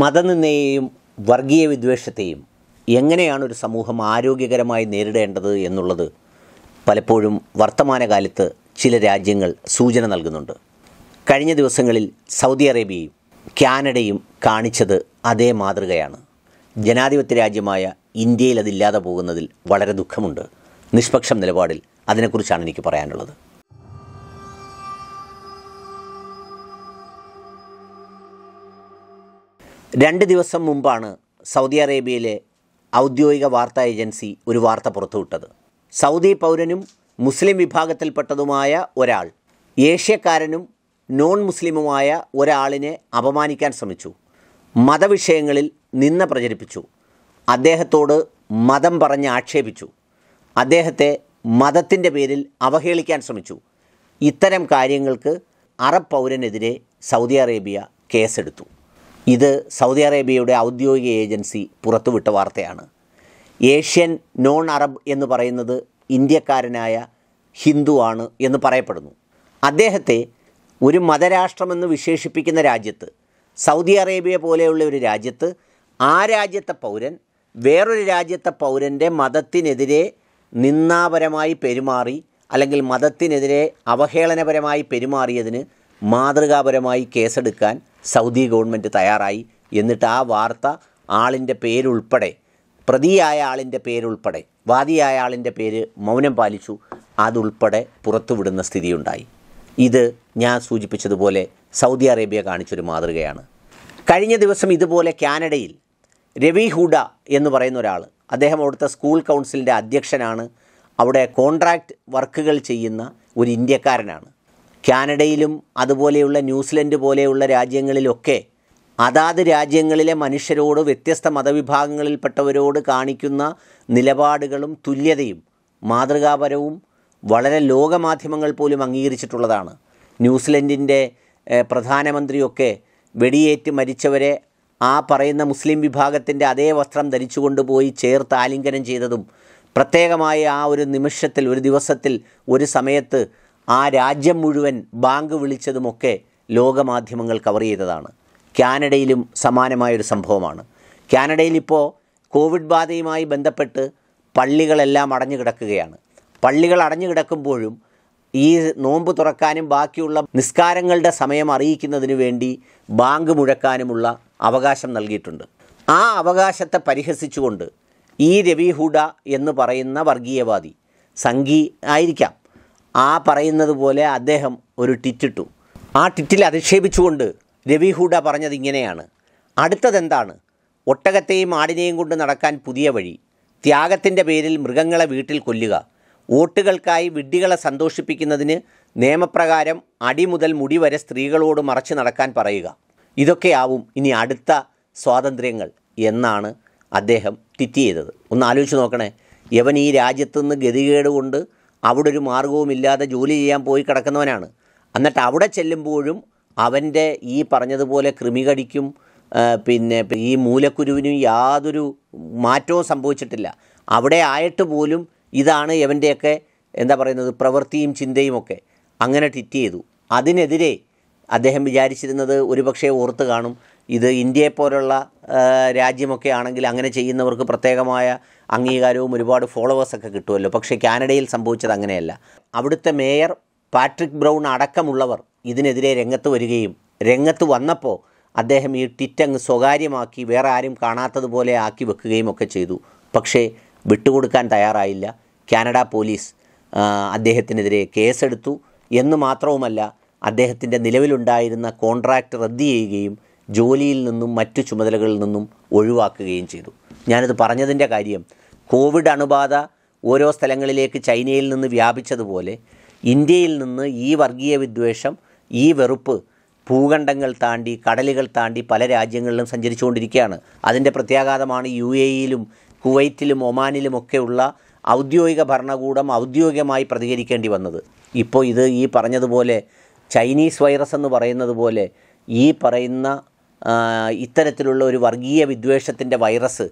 മതനിന്ദയെയും വർഗീയ വിദ്വേഷത്തെയും എങ്ങനെയാണ് ഒരു സമൂഹം ആരോഗ്യകരമായി നേരിടേണ്ടത് എന്നുള്ളത് പലപ്പോഴും വർത്തമാനകാലത്ത് ചില രാജ്യങ്ങൾ സൂചന നൽകുന്നുണ്ട് കഴിഞ്ഞ ദിവസങ്ങളിൽ സൗദി അറേബ്യയും കാനഡയും കാണിച്ചത് അതേ മാതൃകയാണ് ജനാധിപത്യ രാജ്യമായ ഇന്ത്യയിൽ അതില്ലാതെ പോകുന്നതിൽ വളരെ ദുഃഖമുണ്ട് നിഷ്പക്ഷം നിലപാടിൽ അതിനെക്കുറിച്ചാണ് എനിക്ക് പറയാനുള്ളത് രണ്ട് ദിവസം മുമ്പാണ് സൗദി അറേബ്യയിലെ ഔദ്യോഗിക വാർത്താ ഏജൻസി ഒരു വാർത്ത പുറത്തുവിട്ടത് സൗദി പൗരനും മുസ്ലിം വിഭാഗത്തിൽപ്പെട്ടതുമായ ഒരാൾ ഏഷ്യക്കാരനും നോൺ മുസ്ലിമുമായ ഒരാളിനെ അപമാനിക്കാൻ ശ്രമിച്ചു മതവിഷയങ്ങളിൽ നിന്ന് പ്രചരിപ്പിച്ചു അദ്ദേഹത്തോട് മതം പറഞ്ഞ് ആക്ഷേപിച്ചു അദ്ദേഹത്തെ മതത്തിൻ്റെ പേരിൽ അവഹേളിക്കാൻ ശ്രമിച്ചു ഇത്തരം കാര്യങ്ങൾക്ക് അറബ് പൗരനെതിരെ സൗദി അറേബ്യ കേസെടുത്തു ഇത് സൗദി അറേബ്യയുടെ ഔദ്യോഗിക ഏജൻസി പുറത്തുവിട്ട വാർത്തയാണ് ഏഷ്യൻ നോൺ അറബ് എന്ന് പറയുന്നത് ഇന്ത്യക്കാരനായ ഹിന്ദുവാണ് എന്ന് പറയപ്പെടുന്നു അദ്ദേഹത്തെ ഒരു മതരാഷ്ട്രമെന്ന് വിശേഷിപ്പിക്കുന്ന രാജ്യത്ത് സൗദി അറേബ്യ പോലെയുള്ള ഒരു രാജ്യത്ത് ആ രാജ്യത്തെ പൗരൻ വേറൊരു രാജ്യത്തെ പൗരൻ്റെ മതത്തിനെതിരെ നിന്നാപരമായി പെരുമാറി അല്ലെങ്കിൽ മതത്തിനെതിരെ അവഹേളനപരമായി പെരുമാറിയതിന് മാതൃകാപരമായി കേസെടുക്കാൻ സൗദി ഗവൺമെൻറ് തയ്യാറായി എന്നിട്ട് ആ വാർത്ത ആളിൻ്റെ പേരുൾപ്പെടെ പ്രതിയായ ആളിൻ്റെ പേരുൾപ്പെടെ വാദിയായ ആളിൻ്റെ പേര് മൗനം പാലിച്ചു അതുൾപ്പെടെ പുറത്തുവിടുന്ന സ്ഥിതിയുണ്ടായി ഇത് ഞാൻ സൂചിപ്പിച്ചതുപോലെ സൗദി അറേബ്യ കാണിച്ചൊരു മാതൃകയാണ് കഴിഞ്ഞ ദിവസം ഇതുപോലെ കാനഡയിൽ രവി ഹൂഡ എന്ന് പറയുന്ന ഒരാൾ അദ്ദേഹം അവിടുത്തെ സ്കൂൾ കൗൺസിലിൻ്റെ അധ്യക്ഷനാണ് അവിടെ കോൺട്രാക്റ്റ് വർക്കുകൾ ചെയ്യുന്ന ഒരു ഇന്ത്യക്കാരനാണ് കാനഡയിലും അതുപോലെയുള്ള ന്യൂസിലൻഡ് പോലെയുള്ള രാജ്യങ്ങളിലൊക്കെ അതാത് രാജ്യങ്ങളിലെ മനുഷ്യരോട് വ്യത്യസ്ത മതവിഭാഗങ്ങളിൽപ്പെട്ടവരോട് കാണിക്കുന്ന നിലപാടുകളും തുല്യതയും മാതൃകാപരവും വളരെ ലോകമാധ്യമങ്ങൾ പോലും അംഗീകരിച്ചിട്ടുള്ളതാണ് ന്യൂസിലൻഡിൻ്റെ പ്രധാനമന്ത്രിയൊക്കെ വെടിയേറ്റ് മരിച്ചവരെ ആ പറയുന്ന മുസ്ലിം വിഭാഗത്തിൻ്റെ അതേ വസ്ത്രം ധരിച്ചുകൊണ്ടുപോയി ചേർത്ത് ആലിംഗനം ചെയ്തതും പ്രത്യേകമായ ആ ഒരു നിമിഷത്തിൽ ഒരു ദിവസത്തിൽ ഒരു സമയത്ത് ആ രാജ്യം മുഴുവൻ ബാങ്ക് വിളിച്ചതുമൊക്കെ ലോകമാധ്യമങ്ങൾ കവർ ചെയ്തതാണ് കാനഡയിലും സമാനമായൊരു സംഭവമാണ് കാനഡയിൽ ഇപ്പോൾ കോവിഡ് ബാധയുമായി ബന്ധപ്പെട്ട് പള്ളികളെല്ലാം അടഞ്ഞു കിടക്കുകയാണ് പള്ളികൾ അടഞ്ഞു കിടക്കുമ്പോഴും ഈ നോമ്പ് തുറക്കാനും ബാക്കിയുള്ള നിസ്കാരങ്ങളുടെ സമയം അറിയിക്കുന്നതിന് വേണ്ടി ബാങ്ക് മുഴക്കാനുമുള്ള അവകാശം നൽകിയിട്ടുണ്ട് ആ അവകാശത്തെ പരിഹസിച്ചുകൊണ്ട് ഈ രവിഹൂഡ ഹൂഡ എന്ന് പറയുന്ന വർഗീയവാദി സംഘി ആയിരിക്കാം ആ പറയുന്നത് പോലെ അദ്ദേഹം ഒരു ടിറ്റിട്ടു ആ ടിറ്റിൽ അധിക്ഷേപിച്ചുകൊണ്ട് രവി ഹൂഡ പറഞ്ഞത് ഇങ്ങനെയാണ് അടുത്തതെന്താണ് ഒട്ടകത്തെയും ആടിനെയും കൊണ്ട് നടക്കാൻ പുതിയ വഴി ത്യാഗത്തിൻ്റെ പേരിൽ മൃഗങ്ങളെ വീട്ടിൽ കൊല്ലുക വോട്ടുകൾക്കായി വിഡ്ഢികളെ സന്തോഷിപ്പിക്കുന്നതിന് നിയമപ്രകാരം അടി മുതൽ മുടി വരെ സ്ത്രീകളോട് മറച്ചു നടക്കാൻ പറയുക ഇതൊക്കെയാവും ഇനി അടുത്ത സ്വാതന്ത്ര്യങ്ങൾ എന്നാണ് അദ്ദേഹം ട്വിറ്റ് ചെയ്തത് ഒന്ന് ആലോചിച്ച് നോക്കണേ യവൻ ഈ രാജ്യത്തുനിന്ന് ഗതികേട് കൊണ്ട് അവിടെ ഒരു മാർഗവുമില്ലാതെ ജോലി ചെയ്യാൻ പോയി കിടക്കുന്നവനാണ് എന്നിട്ട് അവിടെ ചെല്ലുമ്പോഴും അവൻ്റെ ഈ പറഞ്ഞതുപോലെ കൃമികടിക്കും പിന്നെ ഈ മൂലക്കുരുവിനും യാതൊരു മാറ്റവും സംഭവിച്ചിട്ടില്ല അവിടെ ആയിട്ട് പോലും ഇതാണ് ഇവൻ്റെയൊക്കെ എന്താ പറയുന്നത് പ്രവൃത്തിയും ചിന്തയും ഒക്കെ അങ്ങനെ ട്വിറ്റ് ചെയ്തു അതിനെതിരെ അദ്ദേഹം വിചാരിച്ചിരുന്നത് ഒരുപക്ഷെ ഓർത്ത് കാണും ഇത് ഇന്ത്യയെ പോലുള്ള രാജ്യമൊക്കെ ആണെങ്കിൽ അങ്ങനെ ചെയ്യുന്നവർക്ക് പ്രത്യേകമായ അംഗീകാരവും ഒരുപാട് ഫോളോവേഴ്സൊക്കെ കിട്ടുമല്ലോ പക്ഷേ കാനഡയിൽ സംഭവിച്ചത് അങ്ങനെയല്ല അവിടുത്തെ മേയർ പാട്രിക് ബ്രൗൺ അടക്കമുള്ളവർ ഇതിനെതിരെ രംഗത്ത് വരികയും രംഗത്ത് വന്നപ്പോൾ അദ്ദേഹം ഈ ട്വിറ്റങ്ങ് സ്വകാര്യമാക്കി വേറെ ആരും കാണാത്തതുപോലെ ആക്കി വെക്കുകയും ഒക്കെ ചെയ്തു പക്ഷേ വിട്ടുകൊടുക്കാൻ തയ്യാറായില്ല കാനഡ പോലീസ് അദ്ദേഹത്തിനെതിരെ കേസെടുത്തു എന്ന് മാത്രവുമല്ല അദ്ദേഹത്തിൻ്റെ നിലവിലുണ്ടായിരുന്ന കോൺട്രാക്റ്റ് റദ്ദ് ചെയ്യുകയും ജോലിയിൽ നിന്നും മറ്റു ചുമതലകളിൽ നിന്നും ഒഴിവാക്കുകയും ചെയ്തു ഞാനത് പറഞ്ഞതിൻ്റെ കാര്യം കോവിഡ് അണുബാധ ഓരോ സ്ഥലങ്ങളിലേക്ക് ചൈനയിൽ നിന്ന് വ്യാപിച്ചതുപോലെ ഇന്ത്യയിൽ നിന്ന് ഈ വർഗീയ വിദ്വേഷം ഈ വെറുപ്പ് ഭൂഖണ്ഡങ്ങൾ താണ്ടി കടലുകൾ താണ്ടി പല രാജ്യങ്ങളിലും സഞ്ചരിച്ചുകൊണ്ടിരിക്കുകയാണ് അതിൻ്റെ പ്രത്യാഘാതമാണ് യു എ ഇയിലും കുവൈറ്റിലും ഒമാനിലുമൊക്കെയുള്ള ഔദ്യോഗിക ഭരണകൂടം ഔദ്യോഗികമായി പ്രതികരിക്കേണ്ടി വന്നത് ഇപ്പോൾ ഇത് ഈ പറഞ്ഞതുപോലെ ചൈനീസ് വൈറസ് എന്ന് പറയുന്നത് പോലെ ഈ പറയുന്ന ഇത്തരത്തിലുള്ള ഒരു വർഗീയ വിദ്വേഷത്തിൻ്റെ വൈറസ്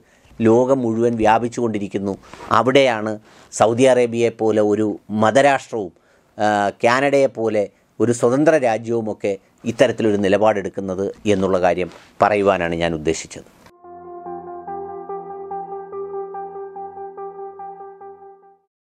ലോകം മുഴുവൻ വ്യാപിച്ചുകൊണ്ടിരിക്കുന്നു അവിടെയാണ് സൗദി അറേബ്യയെപ്പോലെ ഒരു മതരാഷ്ട്രവും കാനഡയെപ്പോലെ ഒരു സ്വതന്ത്ര രാജ്യവുമൊക്കെ ഇത്തരത്തിലൊരു നിലപാടെടുക്കുന്നത് എന്നുള്ള കാര്യം പറയുവാനാണ് ഞാൻ ഉദ്ദേശിച്ചത്